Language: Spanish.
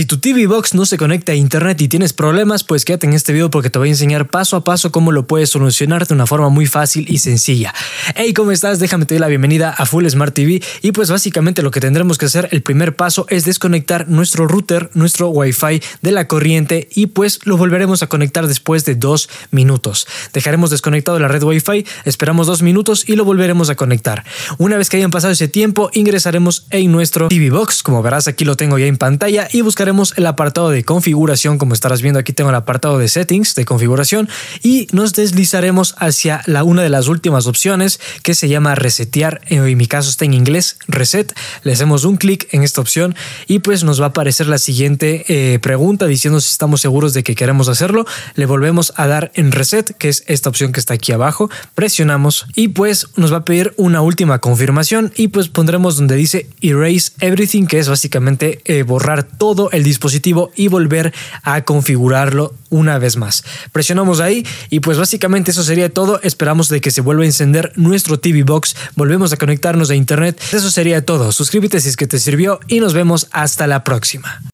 Si tu TV Box no se conecta a internet y tienes problemas, pues quédate en este video porque te voy a enseñar paso a paso cómo lo puedes solucionar de una forma muy fácil y sencilla. Hey, ¿cómo estás? Déjame te doy la bienvenida a Full Smart TV y pues básicamente lo que tendremos que hacer, el primer paso es desconectar nuestro router, nuestro Wi-Fi de la corriente y pues lo volveremos a conectar después de dos minutos. Dejaremos desconectado la red Wi-Fi, esperamos dos minutos y lo volveremos a conectar. Una vez que hayan pasado ese tiempo, ingresaremos en nuestro TV Box, como verás aquí lo tengo ya en pantalla y buscar el apartado de configuración, como estarás viendo aquí tengo el apartado de settings de configuración y nos deslizaremos hacia la, una de las últimas opciones que se llama resetear, en mi caso está en inglés, reset, le hacemos un clic en esta opción y pues nos va a aparecer la siguiente eh, pregunta diciendo si estamos seguros de que queremos hacerlo, le volvemos a dar en reset, que es esta opción que está aquí abajo, presionamos y pues nos va a pedir una última confirmación y pues pondremos donde dice erase everything, que es básicamente eh, borrar todo el dispositivo y volver a configurarlo una vez más. Presionamos ahí y pues básicamente eso sería todo. Esperamos de que se vuelva a encender nuestro TV Box. Volvemos a conectarnos a internet. Eso sería todo. Suscríbete si es que te sirvió y nos vemos hasta la próxima.